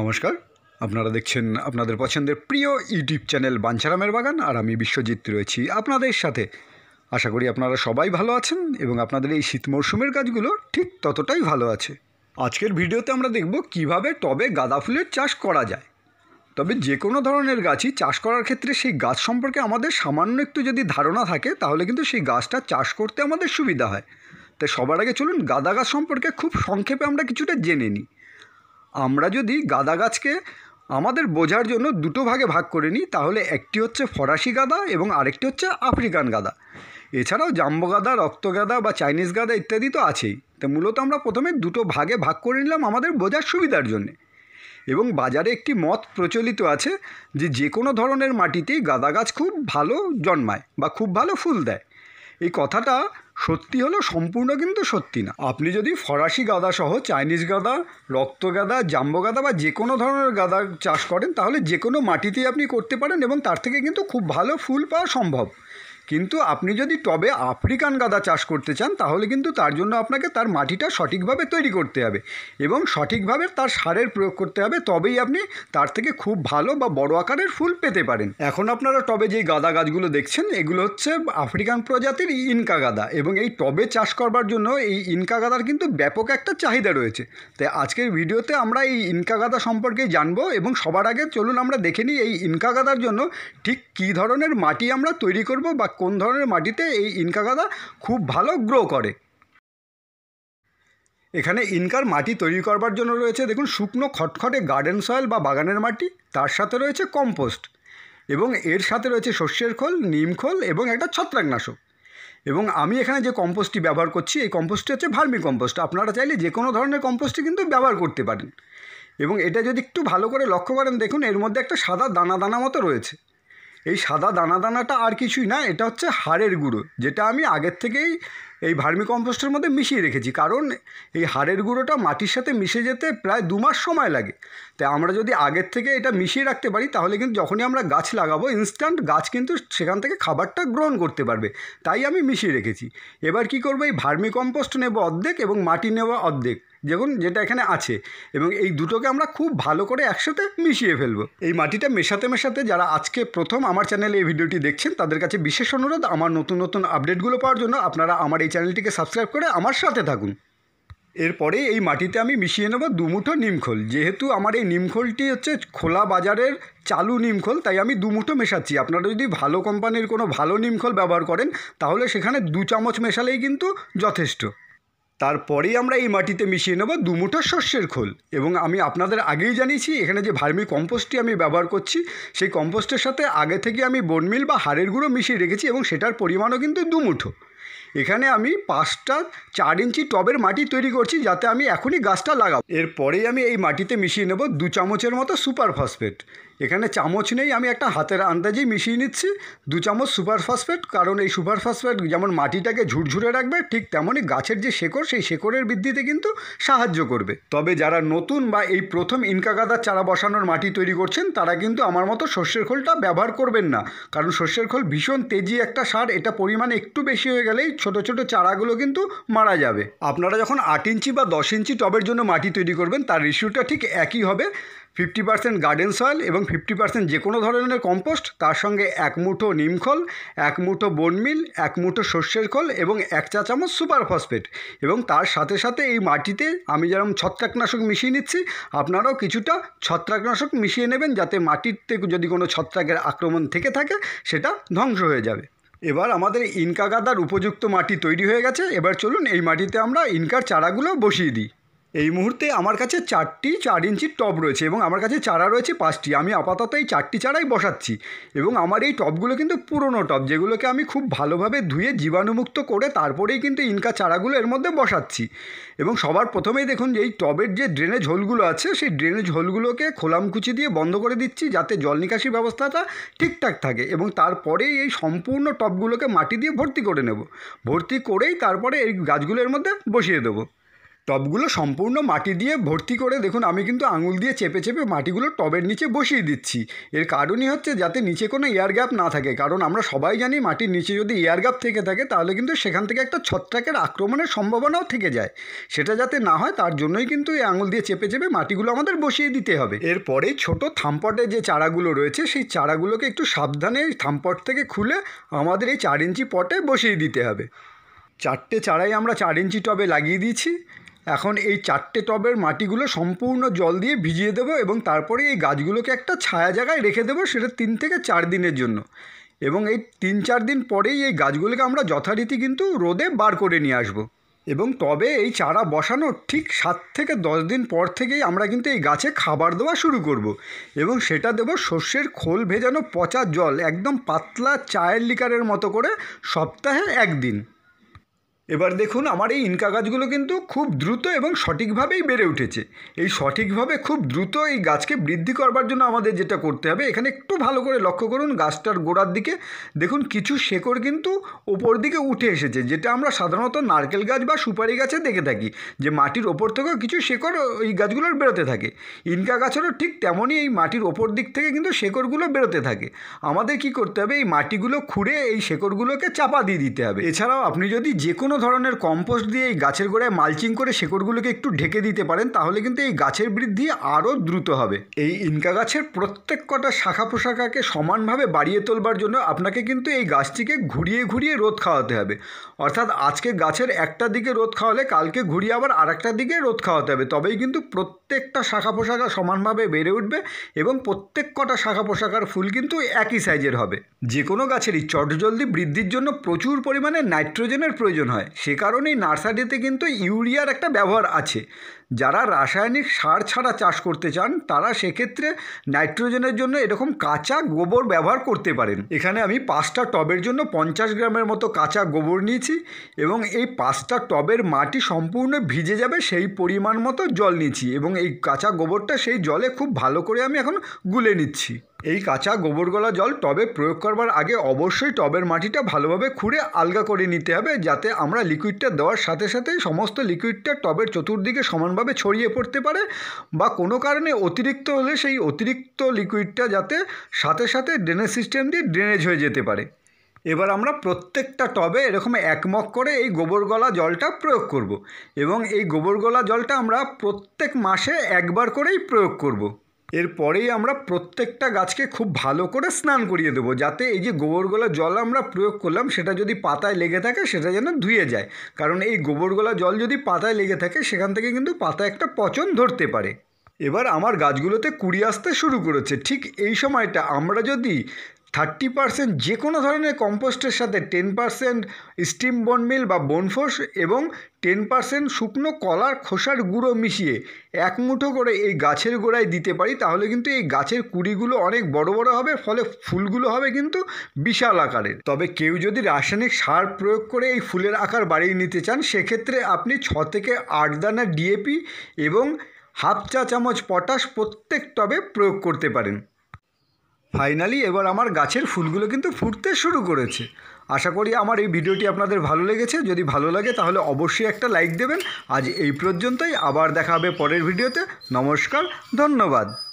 নমস্কার আপনারা দেখছেন আপনাদের পছন্দের প্রিয় ইউটিউব চ্যানেল বাঞ্ছারামের বাগান আর আমি বিশ্বজিৎ রয়েছি আপনাদের সাথে আশা করি আপনারা সবাই ভালো আছেন এবং আপনাদের এই শীত মরশুমের গাছগুলো ঠিক ততটাই ভালো আছে আজকের ভিডিওতে আমরা দেখব কিভাবে টবে গাঁদা ফুলের চাষ করা যায় তবে যে কোনো ধরনের গাছই চাষ করার ক্ষেত্রে সেই গাছ সম্পর্কে আমাদের সামান্য একটু যদি ধারণা থাকে তাহলে কিন্তু সেই গাছটা চাষ করতে আমাদের সুবিধা হয় তাই সবার আগে চলুন গাঁদা গাছ সম্পর্কে খুব সংক্ষেপে আমরা কিছুটা জেনে নিই আমরা যদি গাঁদা গাছকে আমাদের বোঝার জন্য দুটো ভাগে ভাগ করে নিই তাহলে একটি হচ্ছে ফরাসি গাঁদা এবং আরেকটি হচ্ছে আফ্রিকান গাঁদা এছাড়াও জাম্বো গাদা রক্ত গাঁদা বা চাইনিজ গাঁদা ইত্যাদি তো আছেই তো মূলত আমরা প্রথমে দুটো ভাগে ভাগ করে নিলাম আমাদের বোঝার সুবিধার জন্যে এবং বাজারে একটি মত প্রচলিত আছে যে যে কোনো ধরনের মাটিতেই গাঁদা গাছ খুব ভালো জন্মায় বা খুব ভালো ফুল দেয় এই কথাটা সত্যি হলো সম্পূর্ণ কিন্তু সত্যি না আপনি যদি ফরাসি গাঁদা সহ চাইনিজ গাঁদা রক্ত গাঁদা জাম্বো গাঁদা বা যে কোনো ধরনের গাঁদা চাষ করেন তাহলে যে কোনো মাটিতেই আপনি করতে পারেন এবং তার থেকে কিন্তু খুব ভালো ফুল পাওয়া সম্ভব কিন্তু আপনি যদি টবে আফ্রিকান গাঁদা চাষ করতে চান তাহলে কিন্তু তার জন্য আপনাকে তার মাটিটা সঠিকভাবে তৈরি করতে হবে এবং সঠিকভাবে তার সারের প্রয়োগ করতে হবে তবেই আপনি তার থেকে খুব ভালো বা বড় আকারের ফুল পেতে পারেন এখন আপনারা টবে যেই গাঁদা গাছগুলো দেখছেন এগুলো হচ্ছে আফ্রিকান প্রজাতির ইনকা গাঁদা এবং এই টবে চাষ করবার জন্য এই ইনকা গাঁদার কিন্তু ব্যাপক একটা চাহিদা রয়েছে তাই আজকের ভিডিওতে আমরা এই ইনকা গাঁদা সম্পর্কে জানবো এবং সবার আগে চলুন আমরা দেখে নিই এই ইনকা গাঁদার জন্য ঠিক কী ধরনের মাটি আমরা তৈরি করব বা কোন ধরনের মাটিতে এই ইনকা গাঁদা খুব ভালো গ্রো করে এখানে ইনকার মাটি তৈরি করবার জন্য রয়েছে দেখুন শুকনো খটখটে গার্ডেন সয়েল বা বাগানের মাটি তার সাথে রয়েছে কম্পোস্ট এবং এর সাথে রয়েছে শস্যের খোল নিম খোল এবং একটা ছত্রাকনাশক এবং আমি এখানে যে কম্পোস্টটি ব্যবহার করছি এই কম্পোস্টটি হচ্ছে ভার্মি কম্পোস্ট আপনারা চাইলে যে কোনো ধরনের কম্পোস্টটি কিন্তু ব্যবহার করতে পারেন এবং এটা যদি একটু ভালো করে লক্ষ্য করেন দেখুন এর মধ্যে একটা সাদা দানা দানা মতো রয়েছে এই সাদা দানা দানাটা আর কিছুই না এটা হচ্ছে হাড়ের গুঁড়ো যেটা আমি আগের থেকেই এই ভার্মি কম্পোস্টের মধ্যে মিশিয়ে রেখেছি কারণ এই হাড়ের গুঁড়োটা মাটির সাথে মিশে যেতে প্রায় দু মাস সময় লাগে তাই আমরা যদি আগের থেকে এটা মিশিয়ে রাখতে পারি তাহলে কিন্তু যখনই আমরা গাছ লাগাবো ইনস্ট্যান্ট গাছ কিন্তু সেখান থেকে খাবারটা গ্রহণ করতে পারবে তাই আমি মিশিয়ে রেখেছি এবার কি করবো এই ভার্মি কম্পোস্ট নেবো অর্ধেক এবং মাটি নেব অর্ধেক দেখুন যেটা এখানে আছে এবং এই দুটোকে আমরা খুব ভালো করে একসাথে মিশিয়ে ফেলবো এই মাটিটা মেশাতে মেশাতে যারা আজকে প্রথম আমার চ্যানেলে এই ভিডিওটি দেখছেন তাদের কাছে বিশেষ অনুরোধ আমার নতুন নতুন আপডেটগুলো পাওয়ার জন্য আপনারা আমার এই চ্যানেলটিকে সাবস্ক্রাইব করে আমার সাথে থাকুন এরপরে এই মাটিতে আমি মিশিয়ে নেবো দুমুঠো নিমখোল যেহেতু আমার এই নিমখোলটি হচ্ছে খোলা বাজারের চালু নিমখোল তাই আমি দুমুঠো মেশাচ্ছি আপনারা যদি ভালো কোম্পানির কোনো ভালো নিমখোল ব্যবহার করেন তাহলে সেখানে দু চামচ মেশালেই কিন্তু যথেষ্ট তারপরেই আমরা এই মাটিতে মিশিয়ে নেব দুমুঠো শস্যের খোল এবং আমি আপনাদের আগেই জানিয়েছি এখানে যে ভার্মি কম্পোস্টটি আমি ব্যবহার করছি সেই কম্পোস্টের সাথে আগে থেকে আমি বনমিল বা হাড়ের গুঁড়ো মিশিয়ে রেখেছি এবং সেটার পরিমাণও কিন্তু দুমুঠো এখানে আমি পাঁচটা চার ইঞ্চি টবের মাটি তৈরি করছি যাতে আমি এখনই গাছটা লাগাবো এরপরেই আমি এই মাটিতে মিশিয়ে নেব দু চামচের মতো সুপার ফসফেট এখানে চামচ নেই আমি একটা হাতের আন্দাজেই মিশিয়ে নিচ্ছি দু চামচ সুপার ফসফেট কারণ এই সুপার ফসফেট যেমন মাটিটাকে ঝুরঝুরে রাখবে ঠিক তেমনই গাছের যে শেকড় সেই শেকড়ের বৃদ্ধিতে কিন্তু সাহায্য করবে তবে যারা নতুন বা এই প্রথম ইনকা গাদার চারা বসানোর মাটি তৈরি করছেন তারা কিন্তু আমার মতো শস্যের খোলটা ব্যবহার করবেন না কারণ শস্যের খোল ভীষণ তেজি একটা সার এটা পরিমাণ একটু বেশি হয়ে গেলে বসালেই ছোট ছোট চারাগুলো কিন্তু মারা যাবে আপনারা যখন আট ইঞ্চি বা দশ ইঞ্চি টবের জন্য মাটি তৈরি করবেন তার রেশিওটা ঠিক একই হবে ফিফটি পার্সেন্ট গার্ডেন সয়েল এবং ফিফটি পার্সেন্ট যে কোনো ধরনের কম্পোস্ট তার সঙ্গে এক মুঠো নিমখল এক মুঠো বনমিল এক মুঠো শস্যের খোল এবং এক চা চামচ সুপার ফসফেট এবং তার সাথে সাথে এই মাটিতে আমি যেরকম ছত্রাকনাশক মিশিয়ে নিচ্ছি আপনারাও কিছুটা ছত্রাকনাশক মিশিয়ে নেবেন যাতে মাটিতে যদি কোনো ছত্রাকের আক্রমণ থেকে থাকে সেটা ধ্বংস হয়ে যাবে এবার আমাদের ইনকা গাদার উপযুক্ত মাটি তৈরি হয়ে গেছে এবার চলুন এই মাটিতে আমরা ইনকার চারাগুলো বসিয়ে দিই এই মুহূর্তে আমার কাছে চারটি চার ইঞ্চির টব রয়েছে এবং আমার কাছে চারা রয়েছে পাঁচটি আমি আপাতত এই চারটি চারাই বসাচ্ছি এবং আমার এই টবগুলো কিন্তু পুরনো টব যেগুলোকে আমি খুব ভালোভাবে ধুয়ে জীবাণুমুক্ত করে তারপরেই কিন্তু ইনকা চারাগুলো এর মধ্যে বসাচ্ছি এবং সবার প্রথমেই দেখুন যে এই টবের যে ড্রেনেজ হোলগুলো আছে সেই ড্রেনেজ হোলগুলোকে খোলামখুচি দিয়ে বন্ধ করে দিচ্ছি যাতে জল নিকাশি ব্যবস্থাটা ঠিকঠাক থাকে এবং তারপরেই এই সম্পূর্ণ টবগুলোকে মাটি দিয়ে ভর্তি করে নেব ভর্তি করেই তারপরে এই গাছগুলোর মধ্যে বসিয়ে দেবো টবগুলো সম্পূর্ণ মাটি দিয়ে ভর্তি করে দেখুন আমি কিন্তু আঙুল দিয়ে চেপে চেপে মাটিগুলো টবের নিচে বসিয়ে দিচ্ছি এর কারণই হচ্ছে যাতে নিচে কোনো এয়ার গ্যাপ না থাকে কারণ আমরা সবাই জানি মাটির নিচে যদি এয়ার গ্যাপ থেকে থাকে তাহলে কিন্তু সেখান থেকে একটা ছত্রাকের আক্রমণের সম্ভাবনাও থেকে যায় সেটা যাতে না হয় তার জন্যই কিন্তু এই আঙুল দিয়ে চেপে চেপে মাটিগুলো আমাদের বসিয়ে দিতে হবে এরপরেই ছোট থাম্পটে যে চারাগুলো রয়েছে সেই চারাগুলোকে একটু সাবধানে থাম্পট থেকে খুলে আমাদের এই চার ইঞ্চি পটে বসিয়ে দিতে হবে চারটে চারাই আমরা চার ইঞ্চি টবে লাগিয়ে দিয়েছি এখন এই চারটে টবের মাটিগুলো সম্পূর্ণ জল দিয়ে ভিজিয়ে দেবো এবং তারপরে এই গাছগুলোকে একটা ছায়া জায়গায় রেখে দেবো সেটা তিন থেকে চার দিনের জন্য এবং এই তিন চার দিন পরেই এই গাছগুলোকে আমরা যথারীতি কিন্তু রোদে বার করে নিয়ে আসবো এবং তবে এই চারা বসানোর ঠিক সাত থেকে দশ দিন পর থেকেই আমরা কিন্তু এই গাছে খাবার দেওয়া শুরু করব। এবং সেটা দেব শস্যের খোল ভেজানো পচা জল একদম পাতলা চায়ের লিকারের মতো করে সপ্তাহে একদিন এবার দেখুন আমার এই ইনকা গাছগুলো কিন্তু খুব দ্রুত এবং সঠিকভাবেই বেড়ে উঠেছে এই সঠিকভাবে খুব দ্রুত এই গাছকে বৃদ্ধি করবার জন্য আমাদের যেটা করতে হবে এখানে একটু ভালো করে লক্ষ্য করুন গাছটার গোড়ার দিকে দেখুন কিছু শেকড় কিন্তু ওপর দিকে উঠে এসেছে যেটা আমরা সাধারণত নারকেল গাছ বা সুপারি গাছে দেখে থাকি যে মাটির ওপর থেকেও কিছু শেকড় এই গাছগুলোর বেরোতে থাকে ইনকা গাছেরও ঠিক তেমনই এই মাটির ওপর দিক থেকে কিন্তু শেকড়গুলো বেরোতে থাকে আমাদের কি করতে হবে এই মাটিগুলো খুঁড়ে এই শেকড়গুলোকে চাপা দিয়ে দিতে হবে এছাড়াও আপনি যদি যে কোনো ধরনের কম্পোস্ট দিয়ে এই গাছের গোড়ায় মালচিং করে শেকড়গুলোকে একটু ঢেকে দিতে পারেন তাহলে কিন্তু এই গাছের বৃদ্ধি আরও দ্রুত হবে এই ইনকা গাছের প্রত্যেক কটা শাখা পোশাখাকে সমানভাবে বাড়িয়ে তোলবার জন্য আপনাকে কিন্তু এই গাছটিকে ঘুরিয়ে ঘুরিয়ে রোদ খাওয়াতে হবে অর্থাৎ আজকে গাছের একটা দিকে রোদ খাওয়ালে কালকে ঘুরিয়ে আবার আর দিকে রোদ খাওয়াতে হবে তবেই কিন্তু প্রত্যেক প্রত্যেকটা শাখা পোশাকা সমানভাবে বেড়ে উঠবে এবং প্রত্যেক কটা শাখা পোশাকার ফুল কিন্তু একই সাইজের হবে যে কোনো গাছেরই চটজলদি বৃদ্ধির জন্য প্রচুর পরিমাণে নাইট্রোজেনের প্রয়োজন হয় সে কারণেই নার্সারিতে কিন্তু ইউরিয়ার একটা ব্যবহার আছে যারা রাসায়নিক সার ছাড়া চাষ করতে চান তারা সেক্ষেত্রে নাইট্রোজেনের জন্য এরকম কাঁচা গোবর ব্যবহার করতে পারেন এখানে আমি পাঁচটা টবের জন্য পঞ্চাশ গ্রামের মতো কাঁচা গোবর নিয়েছি এবং এই পাঁচটা টবের মাটি সম্পূর্ণ ভিজে যাবে সেই পরিমাণ মতো জল নিচ্ছি এবং এই কাঁচা গোবরটা সেই জলে খুব ভালো করে আমি এখন গুলে নিচ্ছি এই কাঁচা গোবর গলা জল টবে প্রয়োগ করবার আগে অবশ্যই টবের মাটিটা ভালোভাবে খুঁড়ে আলগা করে নিতে হবে যাতে আমরা লিকুইডটা দেওয়ার সাথে সাথে সমস্ত লিকুইডটা টবের চতুর্দিকে সমানভাবে ছড়িয়ে পড়তে পারে বা কোনো কারণে অতিরিক্ত হলে সেই অতিরিক্ত লিকুইডটা যাতে সাথে সাথে ড্রেনেজ সিস্টেম দিয়ে ড্রেনেজ হয়ে যেতে পারে এবার আমরা প্রত্যেকটা টবে এরকম একমক করে এই গোবর গলা জলটা প্রয়োগ করব। এবং এই গোবর গলা জলটা আমরা প্রত্যেক মাসে একবার করেই প্রয়োগ করব। এরপরেই আমরা প্রত্যেকটা গাছকে খুব ভালো করে স্নান করিয়ে দেবো যাতে এই যে গোবরগোলা জল আমরা প্রয়োগ করলাম সেটা যদি পাতায় লেগে থাকে সেটা যেন ধুয়ে যায় কারণ এই গোবরগোলা জল যদি পাতায় লেগে থাকে সেখান থেকে কিন্তু পাতা একটা পচন ধরতে পারে এবার আমার গাছগুলোতে কুড়ি আসতে শুরু করেছে ঠিক এই সময়টা আমরা যদি থার্টি পার্সেন্ট যে কোনো ধরনের কম্পোস্টের সাথে টেন পার্সেন্ট স্টিম বনমিল বা বনফোস এবং টেন পার্সেন্ট শুকনো কলার খোসার গুঁড়ো মিশিয়ে এক মুঠো করে এই গাছের গোড়ায় দিতে পারি তাহলে কিন্তু এই গাছের কুড়িগুলো অনেক বড় বড় হবে ফলে ফুলগুলো হবে কিন্তু বিশাল আকারের তবে কেউ যদি রাসায়নিক সার প্রয়োগ করে এই ফুলের আকার বাড়িয়ে নিতে চান সেক্ষেত্রে আপনি ছ থেকে আট দানা ডিএপি এবং হাফ চা চামচ পটাশ প্রত্যেক টবে প্রয়োগ করতে পারেন ফাইনালি এবার আমার গাছের ফুলগুলো কিন্তু ফুটতে শুরু করেছে আশা করি আমার এই ভিডিওটি আপনাদের ভালো লেগেছে যদি ভালো লাগে তাহলে অবশ্যই একটা লাইক দেবেন আজ এই পর্যন্তই আবার দেখা হবে পরের ভিডিওতে নমস্কার ধন্যবাদ